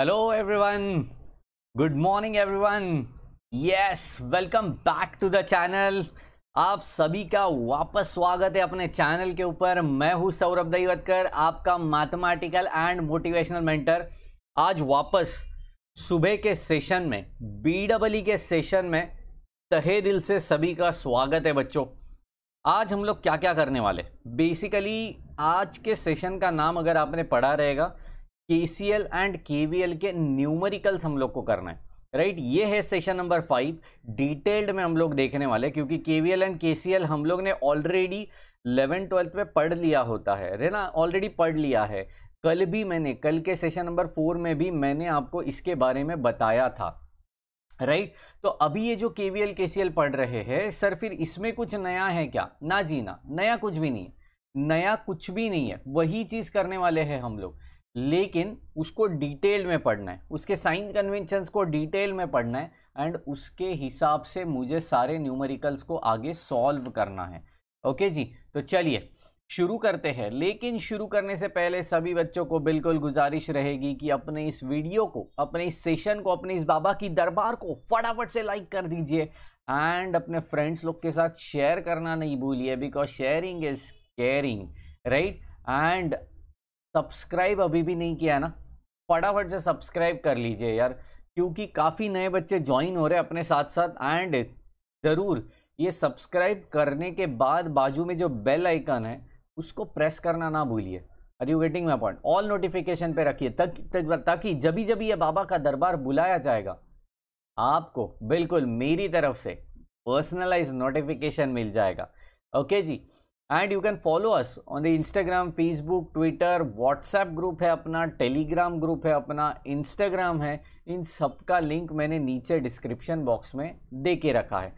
Hello everyone good morning everyone yes welcome back to the channel आप सभी का वापस स्वागत है अपने चैनल के ऊपर मैं हूं सौरभ दहीवतकर आपका मैथमेटिकल एंड मोटिवेशनल मेंटर आज वापस सुबह के सेशन में बी डबल e e के सेशन में तहे दिल से सभी का स्वागत है बच्चों आज हम लोग क्या क्या करने वाले बेसिकली आज के सेशन का नाम अगर आपने पढ़ा रहेगा K C L and K V L के न्यूमरिकल्स हम लोग को करना है राइट right? ये है सेशन नंबर फाइव डिटेल्ड में हम लोग देखने वाले क्योंकि के वी एल एंड के सी एल हम लोग ने ऑलरेडी इलेवन ट्वेल्थ में पढ़ लिया होता है ना ऑलरेडी पढ़ लिया है कल भी मैंने कल के सेशन नंबर फोर में भी मैंने आपको इसके बारे में बताया था राइट right? तो अभी ये जो के वी एल के सी एल पढ़ रहे हैं सर फिर इसमें कुछ नया है क्या ना जी ना नया कुछ भी नहीं है नया कुछ भी नहीं है वही चीज़ करने वाले हैं हम लोग लेकिन उसको डिटेल में पढ़ना है उसके साइन कन्वेंशंस को डिटेल में पढ़ना है एंड उसके हिसाब से मुझे सारे न्यूमेरिकल्स को आगे सॉल्व करना है ओके जी तो चलिए शुरू करते हैं लेकिन शुरू करने से पहले सभी बच्चों को बिल्कुल गुजारिश रहेगी कि अपने इस वीडियो को अपने इस सेशन को अपने इस बाबा की दरबार को फटाफट से लाइक कर दीजिए एंड अपने फ्रेंड्स लोग के साथ शेयर करना नहीं भूलिए because sharing is caring right and subscribe अभी भी नहीं किया है ना फटाफट से सब्सक्राइब कर लीजिए यार क्योंकि काफ़ी नए बच्चे ज्वाइन हो रहे हैं अपने साथ साथ एंड ज़रूर ये सब्सक्राइब करने के बाद बाजू में जो बेल आइकन है उसको प्रेस करना ना भूलिए are you getting my point all notification पे रखिए तक, तक ताकि जब भी जब ये बाबा का दरबार बुलाया जाएगा आपको बिल्कुल मेरी तरफ से पर्सनलाइज नोटिफिकेशन मिल जाएगा ओके जी and you can follow us on the Instagram Facebook Twitter WhatsApp group है अपना टेलीग्राम ग्रुप है अपना इंस्टाग्राम है इन सब का लिंक मैंने नीचे डिस्क्रिप्शन बॉक्स में दे के रखा है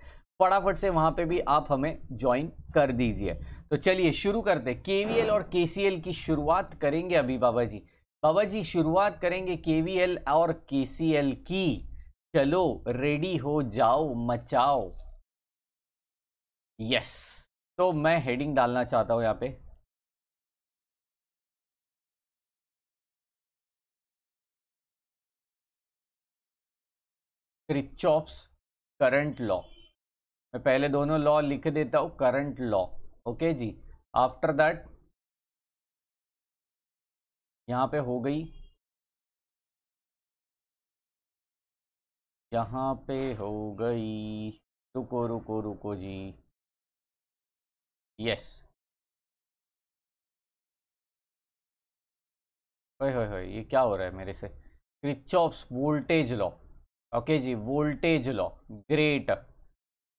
फटाफट से वहाँ पे भी आप हमें ज्वाइन कर दीजिए तो चलिए शुरू करते के वी एल और के सी एल की शुरुआत करेंगे अभी बाबा जी बाबा जी शुरुआत करेंगे के वी एल और के सी एल की चलो रेडी हो जाओ मचाओ यस yes. तो मैं हेडिंग डालना चाहता हूँ यहाँ पे क्रिचॉफ्स करंट लॉ मैं पहले दोनों लॉ लिख देता हूँ करंट लॉ ओके जी आफ्टर दैट यहाँ पे हो गई यहाँ पे हो गई रुको रुको रुको जी yes होई होई होई, ये क्या हो रहा है मेरे से क्रिचॉफ्स वोल्टेज लॉ ओके जी वोल्टेज लॉ ग्रेट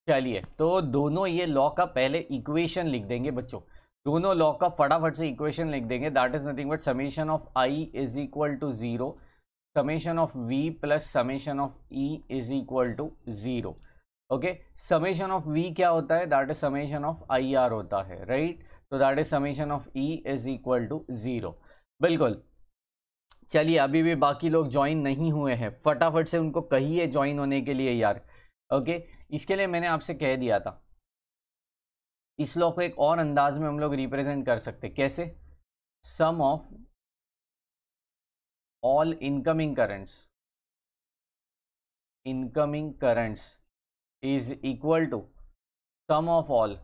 चलिए तो दोनों ये लॉ का पहले इक्वेशन लिख देंगे बच्चों दोनों लॉ का फटाफट से इक्वेशन लिख देंगे that is nothing but summation of I is equal to zero summation of V plus summation of E is equal to zero okay summation of V क्या होता है that is summation of I R होता है right तो that is summation of E is equal to zero बिल्कुल चलिए अभी भी बाकी लोग ज्वाइन नहीं हुए हैं फटाफट से उनको कहिए ज्वाइन होने के लिए यार ओके इसके लिए मैंने आपसे कह दिया था इस लॉ को एक और अंदाज में हम लोग रिप्रेजेंट कर सकते कैसे sum of all incoming currents incoming currents is equal to equal of all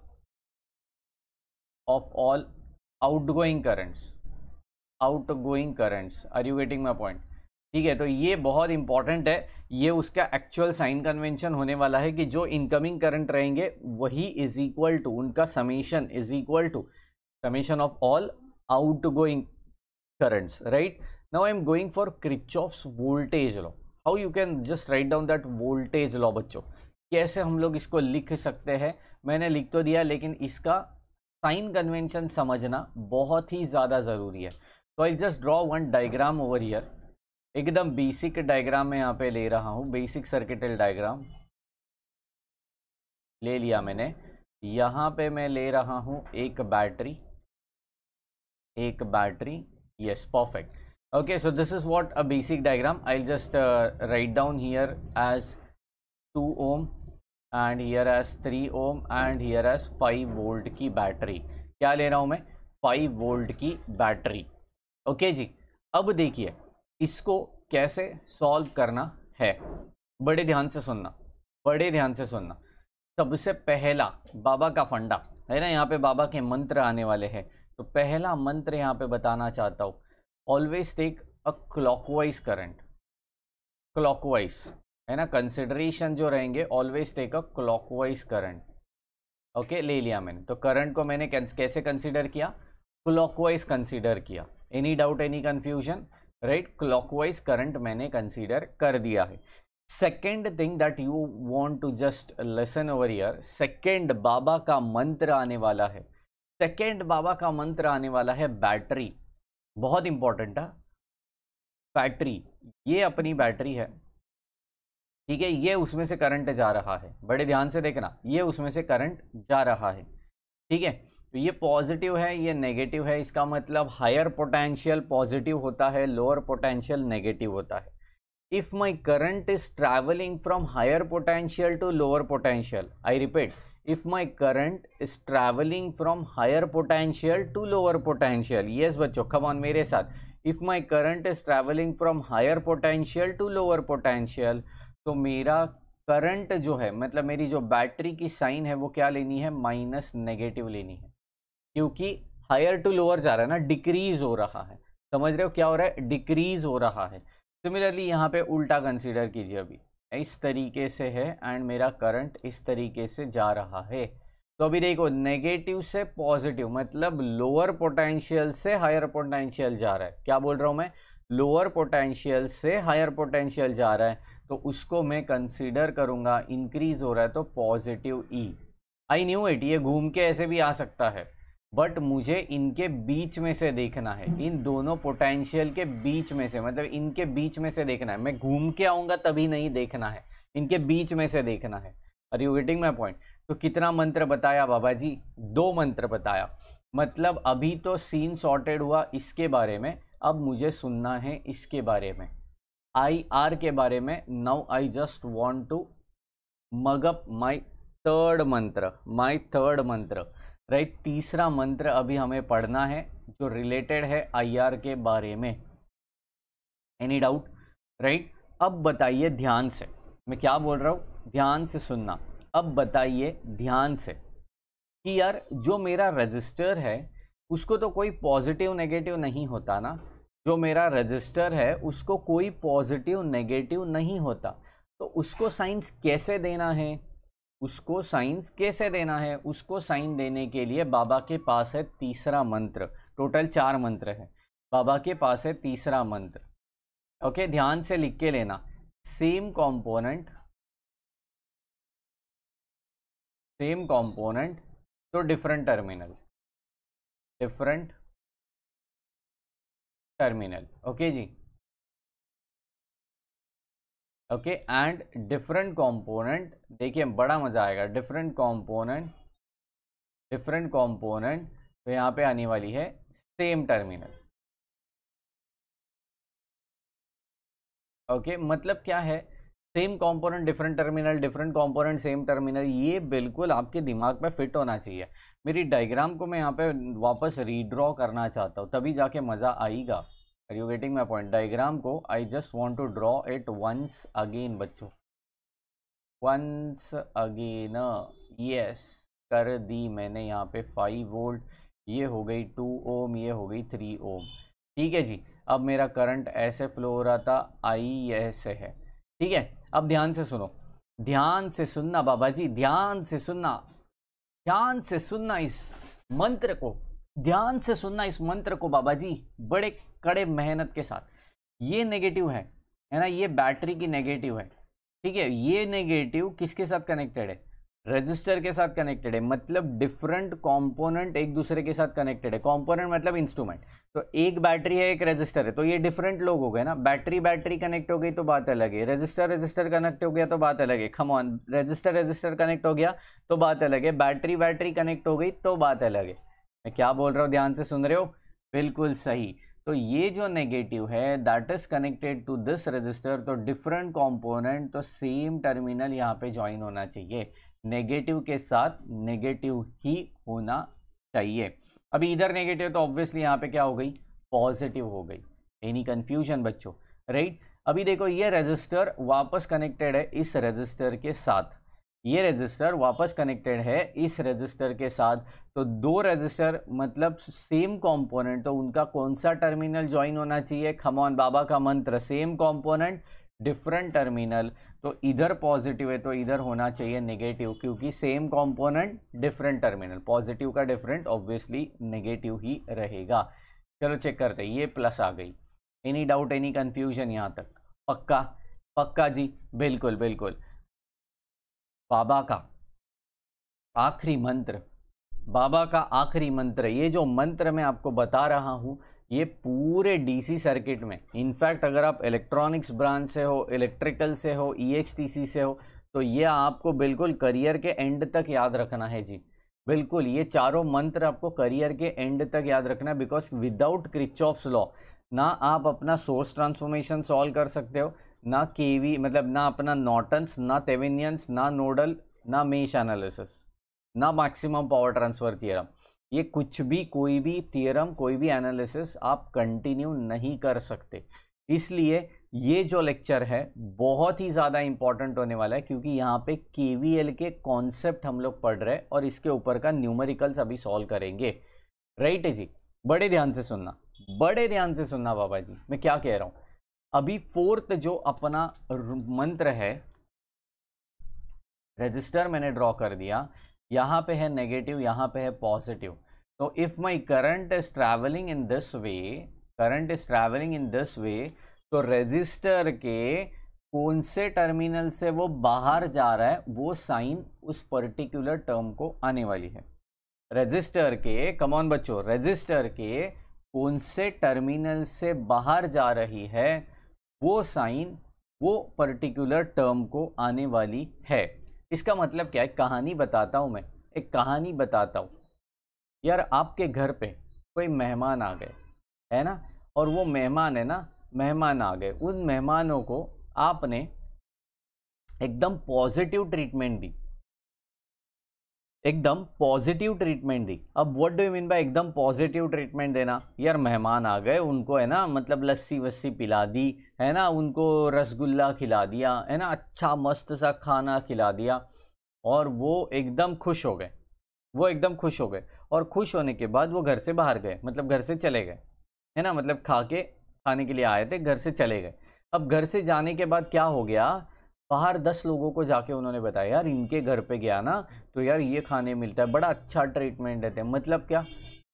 of all outgoing outgoing outgoing currents are you getting my point ठीक है तो ये बहुत इंपॉर्टेंट है ये उसका एक्चुअल साइन कन्वेंशन होने वाला है कि जो इनकमिंग करंट रहेंगे वही इज इक्वल टू उनका summation is equal to summation of all outgoing currents right now I am going for Kirchhoff voltage law how you can just write down that voltage law बच्चों कैसे हम लोग इसको लिख सकते हैं मैंने लिख तो दिया लेकिन इसका साइन कन्वेंशन समझना बहुत ही ज़्यादा ज़रूरी है तो I just draw one diagram over here एकदम बेसिक डायग्राम मैं यहाँ पे ले रहा हूँ बेसिक सर्किटल डायग्राम ले लिया मैंने यहाँ पे मैं ले रहा हूँ एक बैटरी एक battery yes perfect okay so this is what a basic diagram I just write down here as two ohm and here as three ohm and here as five volt की बैटरी क्या ले रहा हूँ मैं five volt की battery okay okay जी अब देखिए इसको कैसे सॉल्व करना है बड़े ध्यान से सुनना बड़े ध्यान से सुनना सबसे पहला बाबा का फंडा है ना यहाँ पे बाबा के मंत्र आने वाले हैं तो पहला मंत्र यहाँ पे बताना चाहता हूँ always take a clockwise current clockwise है ना कंसिडरेशन जो रहेंगे always take a clockwise current okay ले लिया मैंने तो करंट को मैंने कैसे कंसिडर किया क्लॉकवाइज कंसिडर किया any doubt any confusion right clockwise current मैंने कंसिडर कर दिया है second thing that you want to just listen over here second बाबा का मंत्र आने वाला है सेकेंड बाबा का मंत्र आने वाला है बैटरी बहुत इंपॉर्टेंट है बैटरी ये अपनी बैटरी है ठीक है ये उसमें से करंट जा रहा है बड़े ध्यान से देखना ये उसमें से करंट जा रहा है ठीक है तो ये पॉजिटिव है ये नेगेटिव है इसका मतलब हायर पोटेंशियल पॉजिटिव होता है लोअर पोटेंशियल नेगेटिव होता है if my current is travelling from higher potential to lower potential I repeat if my current is travelling from higher potential to lower potential yes बच्चो खबान मेरे साथ if my current is travelling from higher potential to lower potential तो मेरा current जो है मतलब मेरी जो बैटरी की साइन है वो क्या लेनी है माइनस नेगेटिव लेनी है क्योंकि हायर टू लोअर जा रहा है ना डिक्रीज हो रहा है समझ रहे हो क्या हो रहा है डिक्रीज हो रहा है सिमिलरली यहाँ पे उल्टा कंसीडर कीजिए अभी इस तरीके से है एंड मेरा करंट इस तरीके से जा रहा है तो अभी देखो नेगेटिव से पॉजिटिव मतलब लोअर पोटेंशियल से हायर पोटेंशियल जा रहा है क्या बोल रहा हूँ मैं लोअर पोटेंशियल से हायर पोटेंशियल जा रहा है तो उसको मैं कंसिडर करूँगा इंक्रीज़ हो रहा है तो positive E I knew it ये घूम के ऐसे भी आ सकता है बट मुझे इनके बीच में से देखना है इन दोनों पोटेंशियल के बीच में से मतलब इनके बीच में से देखना है मैं घूम के आऊँगा तभी नहीं देखना है इनके बीच में से देखना है are you getting my point तो कितना मंत्र बताया बाबा जी दो मंत्र बताया मतलब अभी तो सीन सॉर्टेड हुआ इसके बारे में अब मुझे सुनना है इसके बारे में आई आर के बारे में now I just want to mug up my third मंत्र माई थर्ड मंत्र राइट तीसरा मंत्र अभी हमें पढ़ना है जो रिलेटेड है आई आर के बारे में एनी डाउट राइट अब बताइए ध्यान से मैं क्या बोल रहा हूँ ध्यान से सुनना अब बताइए ध्यान से कि यार जो मेरा रजिस्टर है उसको तो कोई पॉजिटिव नेगेटिव नहीं होता ना जो मेरा रजिस्टर है उसको कोई पॉजिटिव नेगेटिव नहीं होता तो उसको साइंस कैसे देना है उसको साइंस कैसे देना है उसको साइन देने के लिए बाबा के पास है तीसरा मंत्र टोटल चार मंत्र है बाबा के पास है तीसरा मंत्र ओके ध्यान से लिख के लेना सेम कंपोनेंट सेम कंपोनेंट तो different terminal different terminal okay जी ओके एंड डिफरेंट कंपोनेंट देखिए बड़ा मज़ा आएगा डिफरेंट कंपोनेंट डिफरेंट कंपोनेंट तो यहाँ पे आने वाली है सेम टर्मिनल ओके okay, मतलब क्या है same component different terminal different component same terminal ये बिल्कुल आपके दिमाग में फिट होना चाहिए मेरी डायग्राम को मैं यहाँ पे वापस रीड्रॉ करना चाहता हूँ तभी जाके मज़ा आएगा are you getting my point diagram को I just want to draw it once again बच्चों वंस अगेन यस कर दी मैंने यहाँ पे फाइव वोल्ट ये हो गई टू ओम ये हो गई थ्री ओम ठीक है जी अब मेरा करंट ऐसे फ्लो हो रहा था आई ऐसे है ठीक है अब ध्यान से सुनो ध्यान से सुनना बाबा जी ध्यान से सुनना ध्यान से सुनना इस मंत्र को ध्यान से सुनना इस मंत्र को बाबा जी बड़े कड़े मेहनत के साथ ये नेगेटिव है है ना ये बैटरी की नेगेटिव है ठीक है ये नेगेटिव किसके साथ कनेक्टेड है रजिस्टर के साथ कनेक्टेड है मतलब डिफरेंट कंपोनेंट एक दूसरे के साथ कनेक्टेड है कंपोनेंट मतलब इंस्ट्रूमेंट तो एक बैटरी है एक रजिस्टर है तो ये डिफरेंट लोग हो गए ना बैटरी बैटरी कनेक्ट हो गई तो बात अलग है रजिस्टर रजिस्टर कनेक्ट हो गया तो बात अलग है खमान रजिस्टर रजिस्टर कनेक्ट हो गया तो बात अलग है बैटरी बैटरी कनेक्ट हो गई तो बात अलग है मैं क्या बोल रहा हूँ ध्यान से सुन रहे हो बिल्कुल सही तो ये जो नेगेटिव है that is connected to this register तो डिफरेंट कॉम्पोनेंट तो सेम टर्मिनल यहाँ पे ज्वाइन होना चाहिए नेगेटिव के साथ नेगेटिव ही होना चाहिए अभी इधर नेगेटिव तो ऑब्वियसली यहाँ पे क्या हो गई पॉजिटिव हो गई एनी कन्फ्यूजन बच्चों राइट अभी देखो ये रजिस्टर वापस कनेक्टेड है इस रजिस्टर के साथ ये रजिस्टर वापस कनेक्टेड है इस रजिस्टर के साथ तो दो रजिस्टर मतलब सेम कंपोनेंट तो उनका कौन सा टर्मिनल ज्वाइन होना चाहिए खमौन बाबा का मंत्र सेम कंपोनेंट डिफरेंट टर्मिनल तो इधर पॉजिटिव है तो इधर होना चाहिए नेगेटिव क्योंकि same component different terminal positive का डिफरेंट ऑब्वियसली नेगेटिव ही रहेगा चलो चेक करते हैं ये प्लस आ गई एनी डाउट एनी कंफ्यूजन यहाँ तक पक्का पक्का जी बिल्कुल बिल्कुल बाबा का आखिरी मंत्र बाबा का आखिरी मंत्र ये जो मंत्र मैं आपको बता रहा हूँ ये पूरे डीसी सर्किट में इनफैक्ट अगर आप इलेक्ट्रॉनिक्स ब्रांच से हो इलेक्ट्रिकल से हो ईएक्सटीसी e से हो तो ये आपको बिल्कुल करियर के एंड तक याद रखना है जी बिल्कुल ये चारों मंत्र आपको करियर के एंड तक याद रखना है बिकॉज विदाउट क्रिचॉफ्स लॉ ना आप अपना सोर्स ट्रांसफॉर्मेशन सॉल्व कर सकते हो ना केवी मतलब ना अपना नॉटन्स ना तेविनियंस ना नोडल ना मेश एनालिसिस ना मैक्सिमम पावर ट्रांसफर थियरम ये कुछ भी कोई भी थियरम कोई भी एनालिसिस आप कंटिन्यू नहीं कर सकते इसलिए ये जो लेक्चर है बहुत ही ज़्यादा इम्पॉर्टेंट होने वाला है क्योंकि यहाँ पे के के कॉन्सेप्ट हम लोग पढ़ रहे हैं और इसके ऊपर का न्यूमेरिकल्स अभी सॉल्व करेंगे राइट है जी बड़े ध्यान से सुनना बड़े ध्यान से सुनना बाबा जी मैं क्या कह रहा हूँ अभी फोर्थ जो अपना मंत्र है रजिस्टर मैंने ड्रॉ कर दिया यहाँ पे है नेगेटिव यहाँ पे है पॉजिटिव तो if my current is travelling in this way current is travelling in this way तो रजिस्टर के कौन से टर्मिनल से वो बाहर जा रहा है वो साइन उस पर्टिकुलर टर्म को आने वाली है रजिस्टर के कमॉन बच्चों रजिस्टर के कौन से टर्मिनल से बाहर जा रही है वो साइन वो पर्टिकुलर टर्म को आने वाली है इसका मतलब क्या है कहानी बताता हूँ मैं एक कहानी बताता हूँ यार आपके घर पे कोई मेहमान आ गए है ना और वो मेहमान है ना मेहमान आ गए उन मेहमानों को आपने एकदम पॉजिटिव ट्रीटमेंट दी एकदम पॉजिटिव ट्रीटमेंट दी अब what do you mean by एकदम पॉजिटिव ट्रीटमेंट देना यार मेहमान आ गए उनको है ना मतलब लस्सी वस्सी पिला दी है ना उनको रसगुल्ला खिला दिया है ना अच्छा मस्त सा खाना खिला दिया और वो एकदम खुश हो गए वो एकदम खुश हो गए और खुश होने के बाद वो घर से बाहर गए मतलब घर से चले गए है ना मतलब खा के खाने के लिए आए थे घर से चले गए अब घर से जाने के बाद क्या हो गया बाहर दस लोगों को जाके उन्होंने बताया यार इनके घर पे गया ना तो यार ये खाने मिलता है बड़ा अच्छा ट्रीटमेंट देते हैं मतलब क्या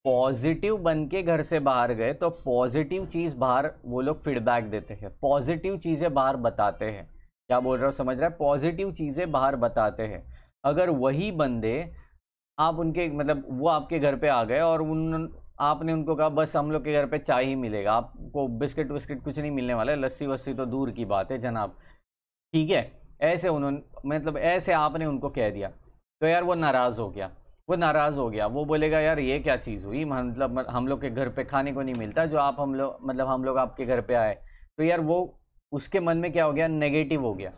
पॉजिटिव बन के घर से बाहर गए तो पॉजिटिव चीज़ बाहर वो लोग फीडबैक देते हैं पॉजिटिव चीज़ें बाहर बताते हैं क्या बोल रहा हो समझ रहा है पॉजिटिव चीज़ें बाहर बताते हैं अगर वही बंदे आप उनके मतलब वो आपके घर पे आ गए और उन आपने उनको कहा बस हम लोग के घर पे चाय ही मिलेगा आपको बिस्किट विस्किट कुछ नहीं मिलने वाला है लस्सी वस्सी तो दूर की बात है जनाब ठीक है ऐसे उन्होंने मतलब ऐसे आपने उनको कह दिया तो यार वो नाराज़ हो गया वो नाराज़ हो गया वो बोलेगा यार ये क्या चीज़ हुई मतलब हम लोग के घर पे खाने को नहीं मिलता जो आप हम लोग मतलब हम लोग आपके घर पे आए तो यार वो उसके मन में क्या हो गया नेगेटिव हो गया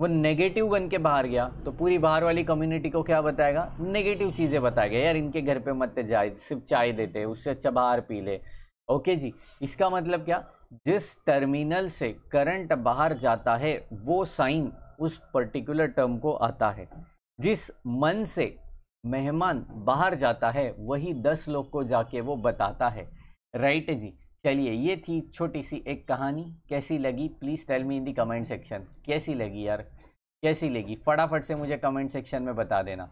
वो नेगेटिव बन के बाहर गया तो पूरी बाहर वाली कम्युनिटी को क्या बताएगा नेगेटिव चीज़ें बताएगा यार इनके घर पे मत जाए सिर्फ चाय देते उससे अच्छा बाहर पी ले ओके जी इसका मतलब क्या जिस टर्मिनल से करंट बाहर जाता है वो साइन उस पर्टिकुलर टर्म को आता है जिस मन से मेहमान बाहर जाता है वही दस लोग को जाके वो बताता है राइट जी चलिए ये थी छोटी सी एक कहानी कैसी लगी please tell me in the comment section कैसी लगी यार कैसी लगी फटाफट से मुझे कमेंट सेक्शन में बता देना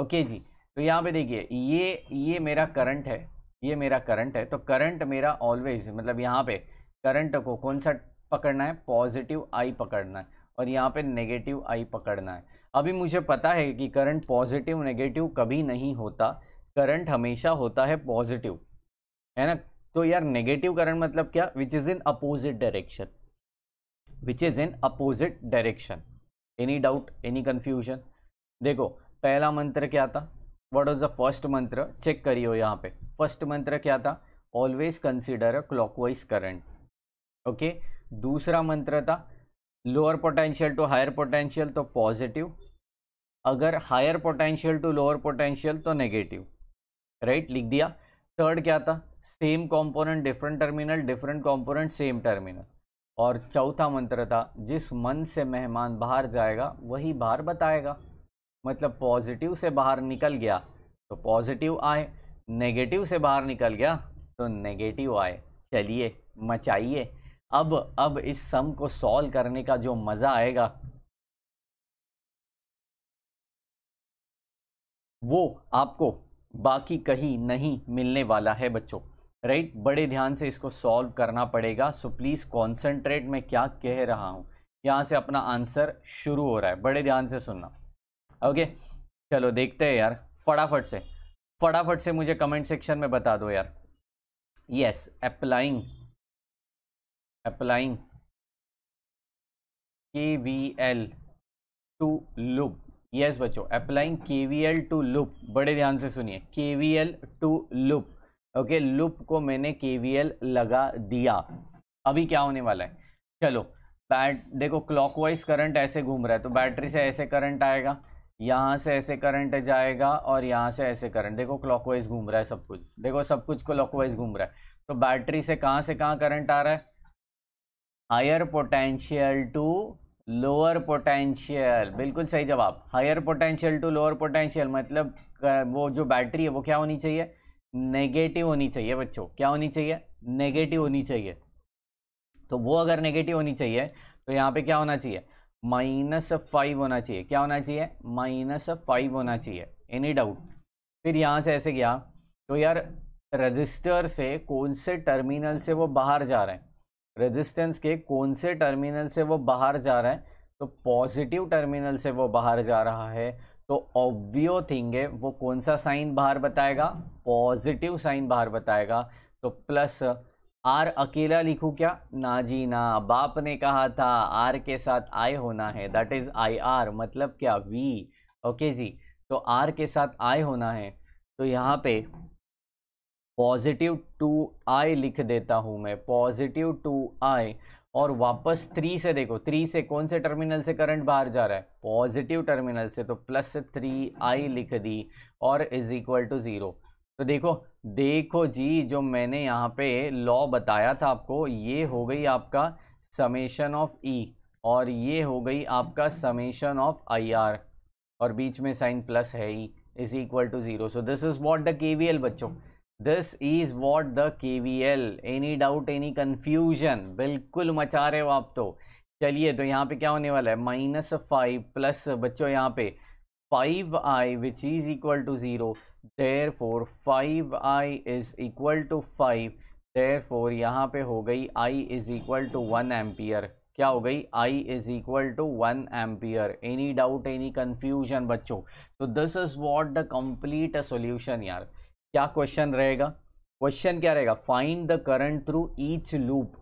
ओके जी तो यहाँ पे देखिए ये ये मेरा करंट है ये मेरा करंट है तो करंट मेरा ऑलवेज मतलब यहाँ पे करंट को कौन सा पकड़ना है पॉजिटिव आई पकड़ना है और यहाँ पे नेगेटिव आई पकड़ना है अभी मुझे पता है कि करंट पॉजिटिव नेगेटिव कभी नहीं होता करंट हमेशा होता है पॉजिटिव है ना तो यार नेगेटिव करंट मतलब क्या which is in opposite direction which is in opposite direction any doubt any confusion देखो पहला मंत्र क्या था वट इज द फर्स्ट मंत्र चेक करियो यहाँ पे फर्स्ट मंत्र क्या था always consider a clockwise current okay दूसरा मंत्र था lower potential to higher potential तो पॉजिटिव अगर higher potential to lower potential तो नेगेटिव राइट लिख दिया थर्ड क्या था same component different terminal different component same terminal और चौथा मंत्र था जिस मन से मेहमान बाहर जाएगा वही बाहर बताएगा मतलब पॉजिटिव से बाहर निकल गया तो पॉजिटिव आए नेगेटिव से बाहर निकल गया तो नेगेटिव आए चलिए मचाइए अब अब इस सम को सॉल्व करने का जो मज़ा आएगा वो आपको बाकी कहीं नहीं मिलने वाला है बच्चों राइट बड़े ध्यान से इसको सॉल्व करना पड़ेगा सो प्लीज़ कॉन्सेंट्रेट मैं क्या कह रहा हूं यहां से अपना आंसर शुरू हो रहा है बड़े ध्यान से सुनना ओके चलो देखते हैं यार फटाफट से फटाफट से मुझे कमेंट सेक्शन में बता दो यार yes applying applying K V L to loop yes बच्चो applying K V L to loop बड़े ध्यान से सुनिए K V L to loop okay loop को मैंने के वी एल लगा दिया अभी क्या होने वाला है चलो बैट देखो क्लॉकवाइज करंट ऐसे घूम रहा है तो बैटरी से ऐसे करंट आएगा यहाँ से ऐसे करंट जाएगा और यहाँ से ऐसे करंट देखो क्लॉकवाइज घूम रहा है सब कुछ देखो सब कुछ क्लॉकवाइज घूम रहा है तो बैटरी से कहाँ से कहाँ करंट आ रहा है higher potential to lower potential बिल्कुल सही जवाब higher potential to lower potential मतलब वो जो बैटरी है वो क्या होनी चाहिए नेगेटिव होनी चाहिए बच्चों क्या होनी चाहिए नेगेटिव होनी चाहिए तो वो अगर नेगेटिव होनी चाहिए तो यहाँ पे क्या होना चाहिए माइनस फाइव होना चाहिए क्या होना चाहिए माइनस फाइव होना चाहिए एनी डाउट फिर यहाँ से ऐसे गया तो यार रजिस्टर से कौन से टर्मिनल से वो बाहर जा रहे हैं रेजिस्टेंस के कौन से टर्मिनल से वो बाहर जा रहा है तो पॉजिटिव टर्मिनल से वो बाहर जा रहा है तो ऑब्वियो थिंग है वो कौन सा साइन बाहर बताएगा पॉजिटिव साइन बाहर बताएगा तो प्लस आर अकेला लिखूँ क्या ना जी ना बाप ने कहा था आर के साथ आई होना है दैट इज़ आई आर मतलब क्या वी ओके जी तो आर के साथ आई होना है तो यहाँ पे पॉजिटिव टू आई लिख देता हूँ मैं पॉजिटिव टू आई और वापस थ्री से देखो थ्री से कौन से टर्मिनल से करंट बाहर जा रहा है पॉजिटिव टर्मिनल से तो प्लस थ्री आई लिख दी और इज इक्वल टू ज़ीरो तो देखो देखो जी जो मैंने यहाँ पे लॉ बताया था आपको ये हो गई आपका समेशन ऑफ ई और ये हो गई आपका समेशन ऑफ आई आर और बीच में साइन प्लस है E is equal to zero so this is what the K बच्चों this is what the K V L any doubt any confusion बिल्कुल मचा रहे हो आप तो चलिए तो यहाँ पे क्या होने वाला है माइनस फाइव प्लस बच्चों यहाँ पे five I which is equal to zero there four five I is equal to five there four यहाँ पे हो गई I is equal to one ampere क्या हो गई I is equal to one ampere any doubt any confusion बच्चों तो this is what the complete solution यार क्या क्वेश्चन रहेगा क्वेश्चन क्या रहेगा find the current through each loop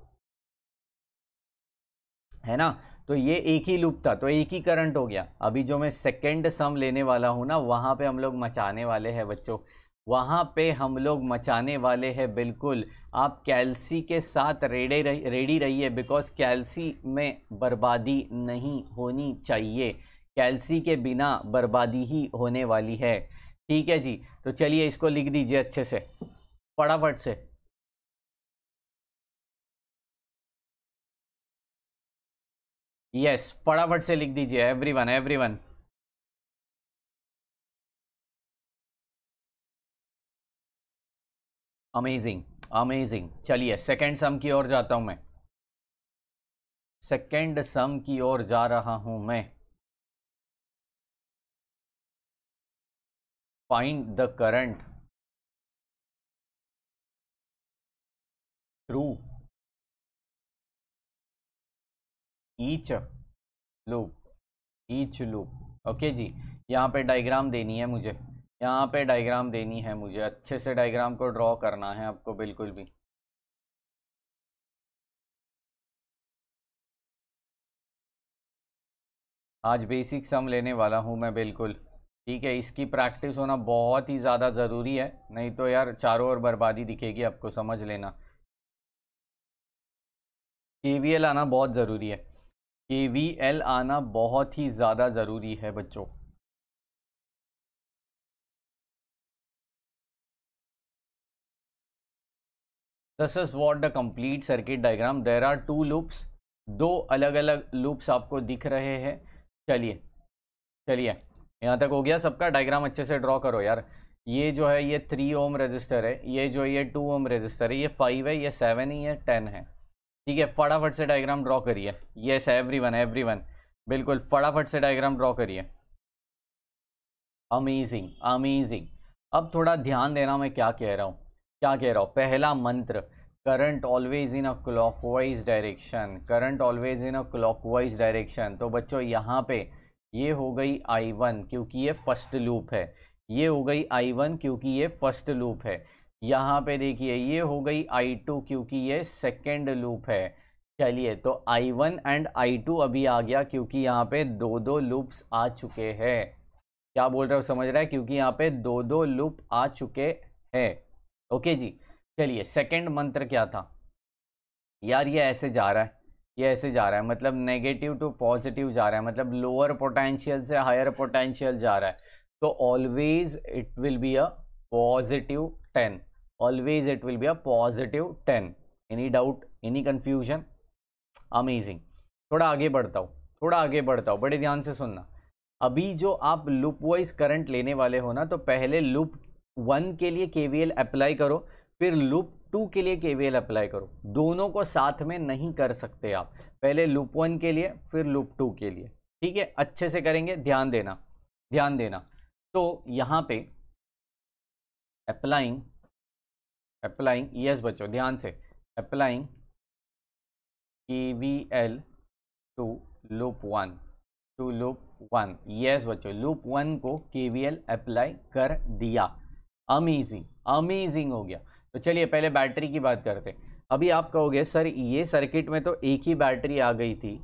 है ना तो ये एक ही लूप था तो एक ही करंट हो गया अभी जो मैं सेकेंड सम लेने वाला हूँ ना वहाँ पे हम लोग मचाने वाले हैं बच्चों वहाँ पे हम लोग मचाने वाले हैं बिल्कुल आप कैल्सी के साथ रेडे रही रेडी रहिए बिकॉज कैल्सी में बर्बादी नहीं होनी चाहिए कैल्सी के बिना बर्बादी ही होने वाली है ठीक है जी तो चलिए इसको लिख दीजिए अच्छे से फटाफट से यस फटाफट से लिख दीजिए एवरीवन एवरीवन अमेजिंग अमेजिंग चलिए सेकेंड सम की ओर जाता हूं मैं सेकेंड सम की ओर जा रहा हूं मैं find the current through each loop each loop okay okay जी यहाँ पे डायग्राम देनी है मुझे यहाँ पे डायग्राम देनी है मुझे अच्छे से डायग्राम को ड्रॉ करना है आपको बिल्कुल भी आज बेसिक सम लेने वाला हूँ मैं बिल्कुल ठीक है इसकी प्रैक्टिस होना बहुत ही ज़्यादा ज़रूरी है नहीं तो यार चारों ओर बर्बादी दिखेगी आपको समझ लेना के वी एल आना बहुत ज़रूरी है के वी एल आना बहुत ही ज़्यादा ज़रूरी है बच्चों this is what the complete circuit diagram there are two loops दो अलग अलग लूप्स आपको दिख रहे हैं चलिए चलिए यहाँ तक हो गया सबका डायग्राम अच्छे से ड्रॉ करो यार ये जो है ये थ्री ओम रजिस्टर है ये जो ये टू ओम रजिस्टर है ये फाइव है ये सेवन है टेन है ठीक है फटाफट से डायग्राम ड्रॉ करिए yes everyone everyone बिल्कुल फटाफट से डायग्राम ड्रॉ करिए अमेजिंग अमेजिंग अब थोड़ा ध्यान देना मैं क्या कह रहा हूँ क्या कह रहा हूँ पहला मंत्र current always in a clockwise direction current always in a clockwise direction तो बच्चों यहाँ पे ये हो गई आई वन क्योंकि ये फर्स्ट लूप है ये हो गई आई वन क्योंकि ये फर्स्ट लूप है यहाँ पे देखिए ये हो गई आई टू क्योंकि ये सेकेंड लूप है चलिए तो I one and I two अभी आ गया क्योंकि यहाँ पे दो दो लूप्स आ चुके हैं क्या बोल रहे हो समझ रहा है क्योंकि यहाँ पे दो दो लूप आ चुके हैं ओके जी चलिए सेकेंड मंत्र क्या था यार ये ऐसे जा रहा है ये ऐसे जा रहा है मतलब नेगेटिव टू पॉजिटिव जा रहा है मतलब लोअर पोटेंशियल से हायर पोटेंशियल जा रहा है तो always it will be a positive ten always it will be a positive ten any doubt any confusion amazing थोड़ा आगे बढ़ता हूँ थोड़ा आगे बढ़ता हूँ बड़े ध्यान से सुनना अभी जो आप लूप वाइज करंट लेने वाले हो ना तो पहले लूप वन के लिए के अप्लाई करो फिर लूप टू के लिए केवीएल अप्लाई करो दोनों को साथ में नहीं कर सकते आप पहले लूप वन के लिए फिर लूप टू के लिए ठीक है अच्छे से करेंगे ध्यान देना ध्यान देना तो यहां पे अप्लाइंग अप्लाइंग यस बच्चों ध्यान से applying K V L to loop one to loop one yes बच्चों लूप वन को केवीएल अप्लाई कर दिया अमेजिंग अमेजिंग हो गया तो चलिए पहले बैटरी की बात करते हैं अभी आप कहोगे सर ये सर्किट में तो एक ही बैटरी आ गई थी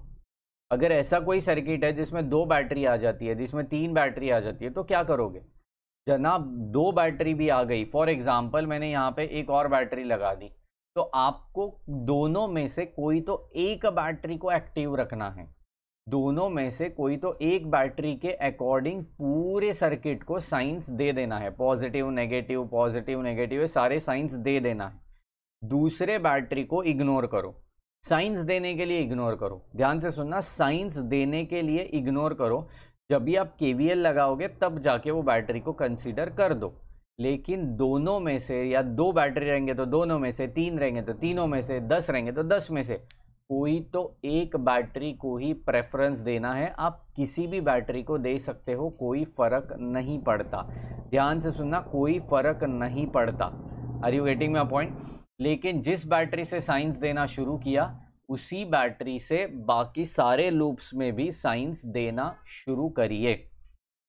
अगर ऐसा कोई सर्किट है जिसमें दो बैटरी आ जाती है जिसमें तीन बैटरी आ जाती है तो क्या करोगे जनाब दो बैटरी भी आ गई फॉर एग्ज़ाम्पल मैंने यहाँ पे एक और बैटरी लगा दी तो आपको दोनों में से कोई तो एक बैटरी को एक्टिव रखना है दोनों में से कोई तो एक बैटरी के अकॉर्डिंग पूरे सर्किट को साइंस दे देना है पॉजिटिव नेगेटिव पॉजिटिव नेगेटिव सारे साइंस दे देना है दूसरे बैटरी को इग्नोर करो साइंस देने के लिए इग्नोर करो ध्यान से सुनना साइंस देने के लिए इग्नोर करो जब भी आप के लगाओगे तब जाके वो बैटरी को कंसिडर कर दो लेकिन दोनों में से या दो बैटरी रहेंगे तो दोनों में से तीन रहेंगे तो तीनों में से दस रहेंगे तो दस में से कोई तो एक बैटरी को ही प्रेफरेंस देना है आप किसी भी बैटरी को दे सकते हो कोई फ़र्क नहीं पड़ता ध्यान से सुनना कोई फ़र्क नहीं पड़ता are you getting my point लेकिन जिस बैटरी से साइंस देना शुरू किया उसी बैटरी से बाकी सारे लूप्स में भी साइंस देना शुरू करिए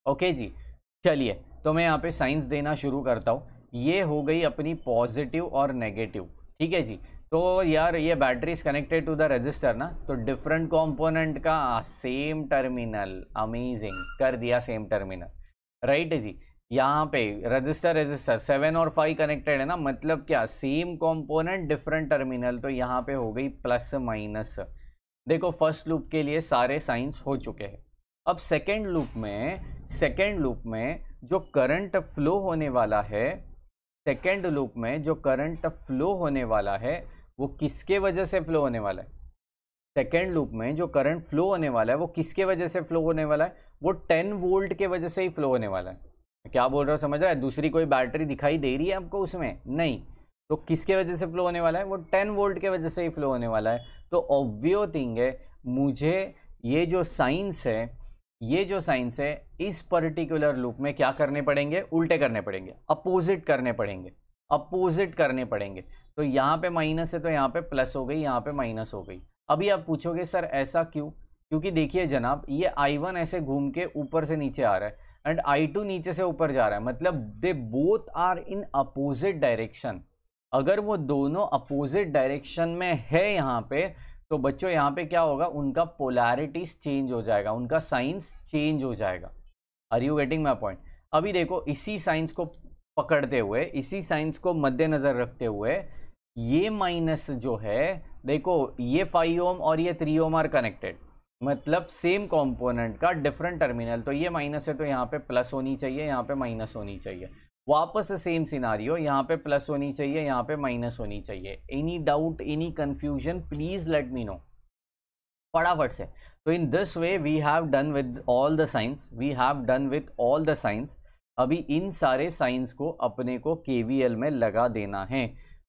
ओके जी चलिए तो मैं यहाँ पे साइंस देना शुरू करता हूँ ये हो गई अपनी पॉजिटिव और नेगेटिव ठीक है जी तो यार ये battery is connected to the register ना तो डिफरेंट कॉम्पोनेंट का सेम टर्मिनल अमेजिंग कर दिया सेम टर्मिनल राइट है जी यहाँ पे रजिस्टर रजिस्टर सेवन और फाइव कनेक्टेड है ना मतलब क्या सेम कॉम्पोनेंट डिफरेंट टर्मिनल तो यहाँ पे हो गई प्लस माइनस देखो फर्स्ट लूप के लिए सारे साइंस हो चुके हैं अब सेकेंड लूप में सेकेंड लूप में जो करंट फ्लो होने वाला है सेकेंड लूप में जो करंट फ्लो होने वाला है वो किसके वजह से फ्लो होने वाला है सेकेंड लूप में जो करंट फ्लो होने वाला है वो किसके वजह से फ्लो होने वाला है वो टेन वोल्ट के वजह से ही फ्लो होने वाला है क्या बोल रहा हूँ समझ रहा है दूसरी कोई बैटरी दिखाई दे रही है आपको उसमें नहीं तो किसके वजह से फ्लो होने वाला है वो टेन वोल्ट के वजह से ही फ्लो होने वाला है तो ऑब्वियो थिंग है मुझे ये जो साइंस है ये जो साइंस है इस पर्टिकुलर लूप में क्या करने पड़ेंगे उल्टे करने पड़ेंगे अपोजिट करने पड़ेंगे अपोजिट करने पड़ेंगे तो यहाँ पे माइनस है तो यहाँ पे प्लस हो गई यहाँ पे माइनस हो गई अभी आप पूछोगे सर ऐसा क्यों क्योंकि देखिए जनाब ये आई वन ऐसे घूम के ऊपर से नीचे आ रहा है एंड आई टू नीचे से ऊपर जा रहा है मतलब they both are in opposite direction अगर वो दोनों अपोजिट डायरेक्शन में है यहाँ पे तो बच्चों यहाँ पे क्या होगा उनका पोलैरिटीज चेंज हो जाएगा उनका साइंस चेंज हो जाएगा are you getting my point अभी देखो इसी साइंस को पकड़ते हुए इसी साइंस को मद्देनज़र रखते हुए ये माइनस जो है देखो ये फाइव ओम और ये थ्री ओम आर कनेक्टेड मतलब सेम कंपोनेंट का डिफरेंट टर्मिनल तो ये माइनस है तो यहाँ पे प्लस होनी चाहिए यहाँ पे माइनस होनी चाहिए वापस सेम हो यहाँ पे प्लस होनी चाहिए यहाँ पे माइनस होनी चाहिए any doubt any confusion please let me know फटाफट से तो in this way we have done with all the signs we have done with all the signs अभी इन सारे साइंस को अपने को के में लगा देना है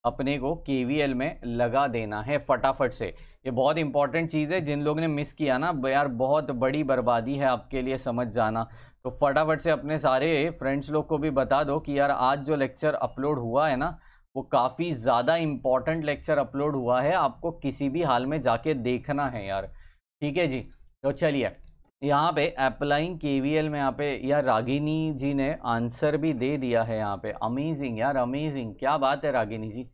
अपने को के में लगा देना है फटाफट से ये बहुत इंपॉर्टेंट चीज़ है जिन लोगों ने मिस किया ना यार बहुत बड़ी बर्बादी है आपके लिए समझ जाना तो फटाफट से अपने सारे फ्रेंड्स लोग को भी बता दो कि यार आज जो लेक्चर अपलोड हुआ है ना वो काफ़ी ज़्यादा इम्पॉर्टेंट लेक्चर अपलोड हुआ है आपको किसी भी हाल में जाके देखना है यार ठीक है जी तो चलिए यहाँ पे अप्लाइंग एल में यहाँ पे यार रागिनी जी ने आंसर भी दे दिया है यहाँ पे अमेजिंग यार अमेजिंग क्या बात है रागिनी जी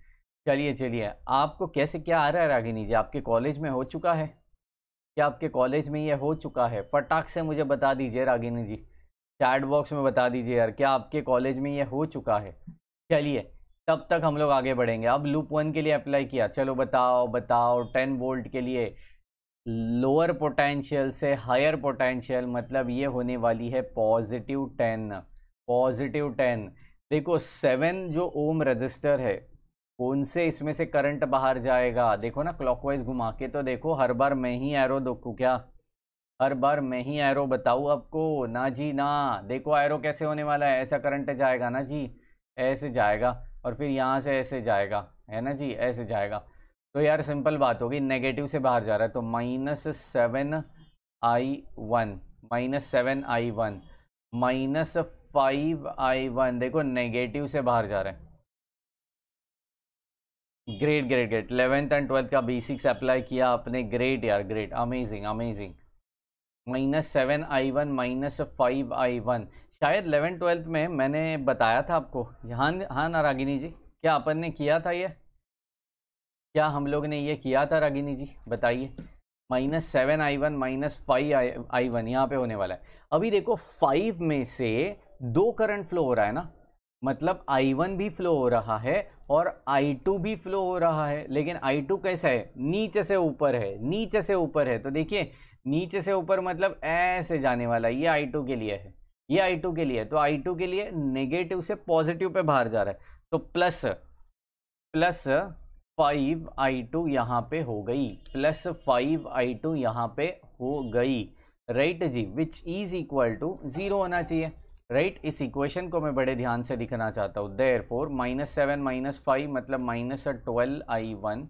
चलिए चलिए आपको कैसे क्या आ रहा है रागिनी जी आपके कॉलेज में हो चुका है क्या आपके कॉलेज में ये हो चुका है फटाक से मुझे बता दीजिए रागिनी जी चैट बॉक्स में बता दीजिए यार क्या आपके कॉलेज में ये हो चुका है चलिए तब तक हम लोग आगे बढ़ेंगे अब लूप वन के लिए अप्लाई किया चलो बताओ बताओ टेन वोल्ट के लिए लोअर पोटेंशियल से हायर पोटेंशियल मतलब ये होने वाली है पॉजिटिव टेन पॉजिटिव टेन देखो सेवन जो ओम रजिस्टर है कौन से इसमें से करंट बाहर जाएगा देखो ना क्लॉकवाइज घुमा के तो देखो हर बार मैं ही एरो देखू क्या हर बार मैं ही एरो बताऊँ आपको ना जी ना देखो एरो कैसे होने वाला है ऐसा करंट जाएगा ना जी ऐसे जाएगा और फिर यहाँ से ऐसे जाएगा है ना जी ऐसे जाएगा तो यार सिंपल बात होगी नेगेटिव से बाहर जा रहा है तो minus seven I one minus seven I one minus five I one देखो नेगेटिव से बाहर जा रहा है great great great eleventh and twelfth का बेसिक्स अप्लाई किया आपने ग्रेट यार great amazing amazing minus seven I one minus five I one शायद इलेवेंथ ट्वेल्थ में मैंने बताया था आपको हाँ हाँ नारागिनी जी क्या अपन ने किया था ये क्या हम लोग ने ये किया था रागिनी जी बताइए minus seven I one minus five I one यहाँ पे होने वाला है अभी देखो फाइव में से दो करंट फ्लो हो रहा है ना मतलब आई वन भी फ्लो हो रहा है और आई टू भी फ्लो हो रहा है लेकिन आई टू कैसा है नीचे से ऊपर है नीचे से ऊपर है तो देखिए नीचे से ऊपर मतलब ऐसे जाने वाला ये आई टू के लिए है ये आई टू के लिए है तो आई टू के लिए नेगेटिव से पॉजिटिव पे बाहर जा रहा है तो plus plus five I two यहाँ पे हो गई प्लस फाइव आई टू यहाँ पे हो गई राइट right जी which is equal to zero होना चाहिए राइट right? इस इक्वेशन को मैं बड़े ध्यान से लिखना चाहता हूँ there four minus seven minus five मतलब minus twelve I one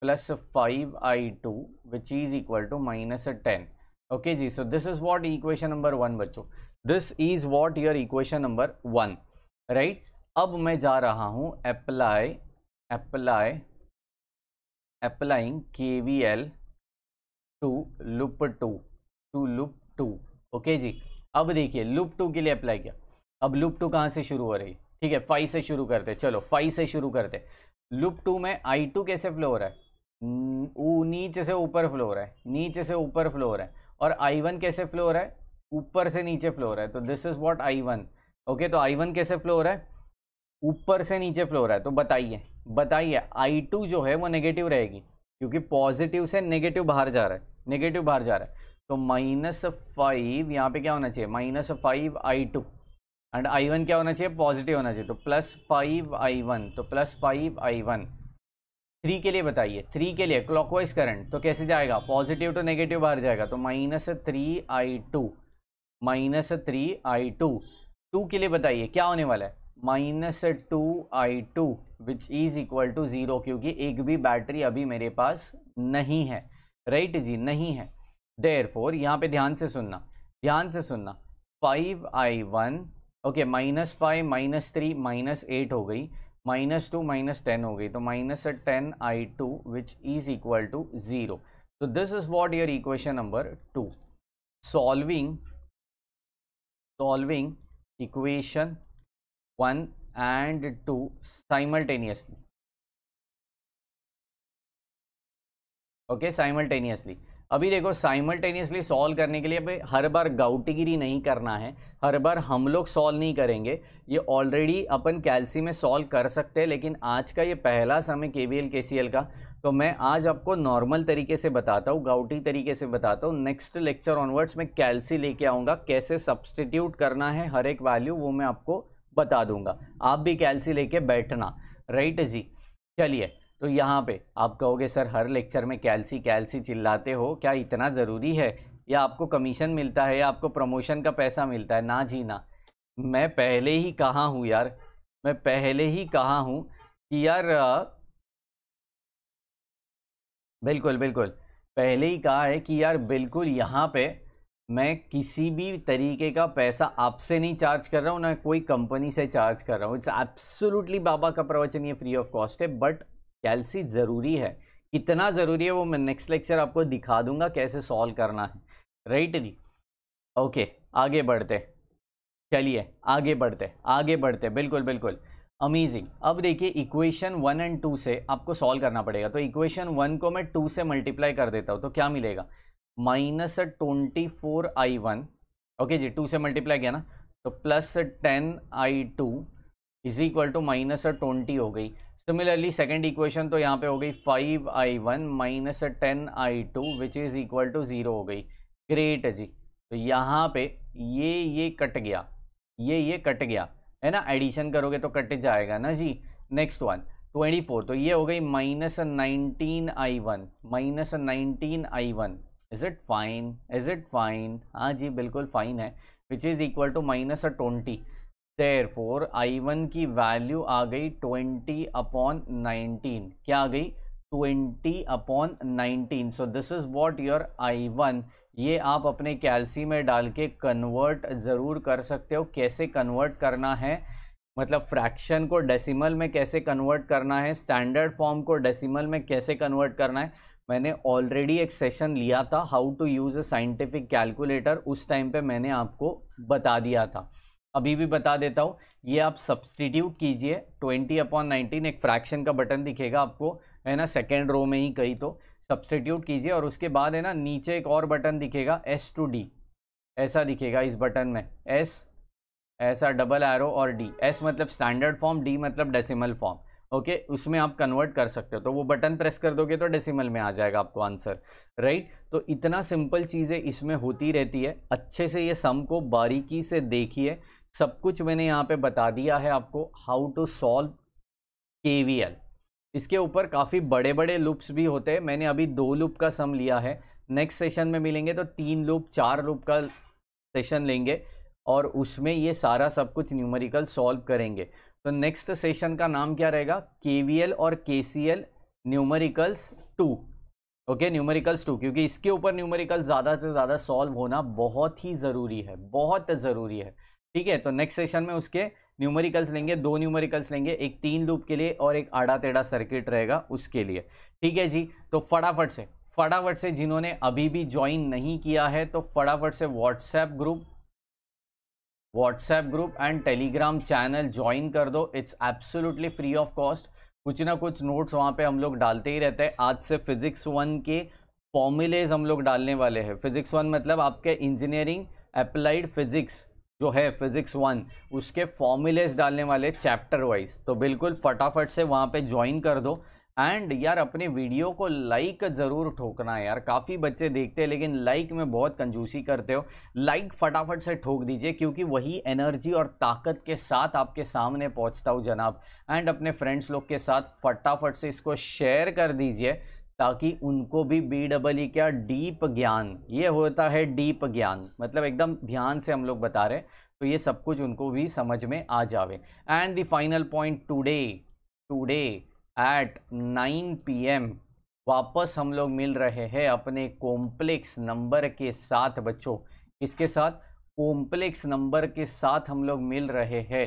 plus five I two which is equal to minus ten okay जी so this is what equation number one बच्चों this is what your equation number one right अब मैं जा रहा हूँ apply apply applying KVL to loop two to loop two okay जी अब देखिए लुप टू के लिए अप्लाई किया अब लुप टू कहाँ से शुरू हो रही है ठीक है फाइव से शुरू करते चलो फाइव से शुरू करते लुप टू में आई टू कैसे फ्लो हो रहा है वो नीचे से ऊपर फ्लो हो रहा है नीचे से ऊपर फ्लो हो रहा है और आई वन कैसे फ्लो हो रहा है ऊपर से नीचे फ्लो हो रहा है तो this is what I one okay तो आई वन कैसे फ्लो हो रहा है ऊपर से नीचे फ्लो हो रहा है तो बताइए बताइए आई टू जो है वो नेगेटिव रहेगी क्योंकि पॉजिटिव से नेगेटिव बाहर जा रहा है नेगेटिव बाहर जा रहा है तो माइनस फाइव यहाँ पे क्या होना चाहिए minus five I two and I one क्या होना चाहिए पॉजिटिव होना चाहिए तो प्लस फाइव आई वन तो plus five I one three के लिए बताइए थ्री के लिए क्लॉकवाइज करंट तो कैसे जाएगा पॉजिटिव टू नेगेटिव बाहर जाएगा तो minus three I two minus three I two two के लिए बताइए क्या होने वाला है minus two I two which is equal to zero क्योंकि एक भी बैटरी अभी मेरे पास नहीं है राइट right जी नहीं है देर फोर यहाँ पर ध्यान से सुनना ध्यान से सुनना five I one okay minus five minus three minus eight हो गई माइनस टू माइनस टेन हो गई तो minus ten I two which is equal to zero तो this is what your equation number two solving solving equation one and two simultaneously okay simultaneously अभी देखो simultaneously solve करने के लिए भाई हर बार गाउटीगिरी नहीं करना है हर बार हम लोग सॉल्व नहीं करेंगे ये ऑलरेडी अपन कैलसी में सॉल्व कर सकते हैं लेकिन आज का ये पहला समय के वी एल के सी एल का तो मैं आज आपको नॉर्मल तरीके से बताता हूँ गाउटी तरीके से बताता हूँ नेक्स्ट लेक्चर ऑनवर्ड्स मैं कैलसी लेके आऊँगा कैसे सब्सटीट्यूट करना है हर एक वैल्यू वो मैं आपको बता दूंगा आप भी कैलसी लेके बैठना राइट जी चलिए तो यहाँ पे आप कहोगे सर हर लेक्चर में कैलसी कैलसी चिल्लाते हो क्या इतना ज़रूरी है या आपको कमीशन मिलता है या आपको प्रमोशन का पैसा मिलता है ना जी ना मैं पहले ही कहा हूँ यार मैं पहले ही कहा हूँ कि यार बिल्कुल बिल्कुल पहले ही कहा है कि यार बिल्कुल यहाँ पे मैं किसी भी तरीके का पैसा आपसे नहीं चार्ज कर रहा हूँ ना कोई कंपनी से चार्ज कर रहा हूँ इट्स एब्सोल्युटली बाबा का प्रवचन ये फ्री ऑफ कॉस्ट है बट कैलसी ज़रूरी है कितना ज़रूरी है वो मैं नेक्स्ट लेक्चर आपको दिखा दूंगा कैसे सॉल्व करना है राइट जी ओके आगे बढ़ते चलिए आगे बढ़ते आगे बढ़ते बिल्कुल बिल्कुल अमेजिंग अब देखिए इक्वेशन वन एंड टू से आपको सॉल्व करना पड़ेगा तो इक्वेशन वन को मैं टू से मल्टीप्लाई कर देता हूँ तो क्या मिलेगा minus twenty four I one okay जी टू से मल्टीप्लाई किया ना तो plus ten I two is equal to minus twenty हो गई सिमिलरली सेकेंड इक्वेशन तो यहाँ पे हो गई five I one minus ten I two which is equal to zero हो गई ग्रेट जी तो यहाँ पे ये ये कट गया ये ये कट गया है ना एडिशन करोगे तो कट जाएगा ना जी नेक्स्ट वन ट्वेंटी फोर तो ये हो गई minus nineteen I one minus nineteen I one is it fine is it fine हाँ जी बिल्कुल फाइन है which is equal to minus a twenty there four I one की वैल्यू आ गई ट्वेंटी अपॉन नाइनटीन क्या आ गई twenty upon nineteen so this is what your I one ये आप अपने कैलसी में डाल के कन्वर्ट ज़रूर कर सकते हो कैसे कन्वर्ट करना है मतलब फ्रैक्शन को डेसिमल में कैसे कन्वर्ट करना है स्टैंडर्ड फॉर्म को डेसिमल में कैसे कन्वर्ट करना है मैंने ऑलरेडी एक सेशन लिया था how to use a scientific calculator उस टाइम पे मैंने आपको बता दिया था अभी भी बता देता हूँ ये आप सब्सटीट्यूट कीजिए ट्वेंटी अपॉन नाइनटीन एक फ्रैक्शन का बटन दिखेगा आपको है ना सेकेंड रो में ही कहीं तो सब्सटीट्यूट कीजिए और उसके बाद है ना नीचे एक और बटन दिखेगा एस टू डी ऐसा दिखेगा इस बटन में एस ऐसा डबल एरो और डी एस मतलब स्टैंडर्ड फॉर्म डी मतलब डेसिमल फॉर्म ओके okay, उसमें आप कन्वर्ट कर सकते हो तो वो बटन प्रेस कर दोगे तो डेसिमल में आ जाएगा आपको आंसर राइट तो इतना सिंपल चीज़ें इसमें होती रहती है अच्छे से ये सम को बारीकी से देखिए सब कुछ मैंने यहाँ पे बता दिया है आपको हाउ टू सॉल्व के इसके ऊपर काफ़ी बड़े बड़े लूप्स भी होते हैं मैंने अभी दो लूप का सम लिया है नेक्स्ट सेशन में मिलेंगे तो तीन लूप चार लूप का सेशन लेंगे और उसमें ये सारा सब कुछ न्यूमेरिकल सॉल्व करेंगे तो नेक्स्ट सेशन का नाम क्या रहेगा के और के numericals two okay numericals two क्योंकि इसके ऊपर न्यूमेरिकल ज़्यादा से ज़्यादा सॉल्व होना बहुत ही ज़रूरी है बहुत ज़रूरी है ठीक है तो नेक्स्ट सेशन में उसके न्यूमेरिकल्स लेंगे दो न्यूमेरिकल्स लेंगे एक तीन लूप के लिए और एक आड़ा टेढ़ा सर्किट रहेगा उसके लिए ठीक है जी तो फटाफट से फटाफट से जिन्होंने अभी भी ज्वाइन नहीं किया है तो फटाफट से WhatsApp group WhatsApp group and Telegram channel join कर दो it's absolutely free of cost कुछ ना कुछ नोट्स वहाँ पे हम लोग डालते ही रहते हैं आज से फिजिक्स वन के फॉर्मूलेज हम लोग डालने वाले हैं फिजिक्स वन मतलब आपके इंजीनियरिंग अप्लाइड फिजिक्स जो है फिजिक्स वन उसके फॉर्मूलेज डालने वाले चैप्टर वाइज तो बिल्कुल फटाफट से वहाँ पे ज्वाइन कर दो एंड यार अपने वीडियो को लाइक ज़रूर ठोकना है यार काफ़ी बच्चे देखते हैं लेकिन लाइक में बहुत कंजूसी करते हो लाइक फटाफट से ठोक दीजिए क्योंकि वही एनर्जी और ताकत के साथ आपके सामने पहुंचता हूँ जनाब एंड अपने फ्रेंड्स लोग के साथ फटाफट से इसको शेयर कर दीजिए ताकि उनको भी बी डबल ई क्या डीप ज्ञान ये होता है डीप ज्ञान मतलब एकदम ध्यान से हम लोग बता रहे तो ये सब कुछ उनको भी समझ में आ जावे and the final point today today at 9 PM वापस हम लोग मिल रहे हैं अपने कॉम्प्लेक्स नंबर के साथ बच्चों इसके साथ कॉम्प्लेक्स नंबर के साथ हम लोग मिल रहे हैं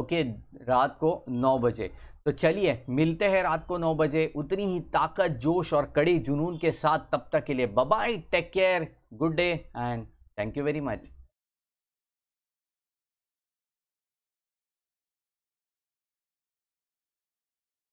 ओके रात को नौ बजे तो चलिए मिलते हैं रात को नौ बजे उतनी ही ताकत जोश और कड़ी जुनून के साथ तब तक के लिए bye take care good day and thank you very much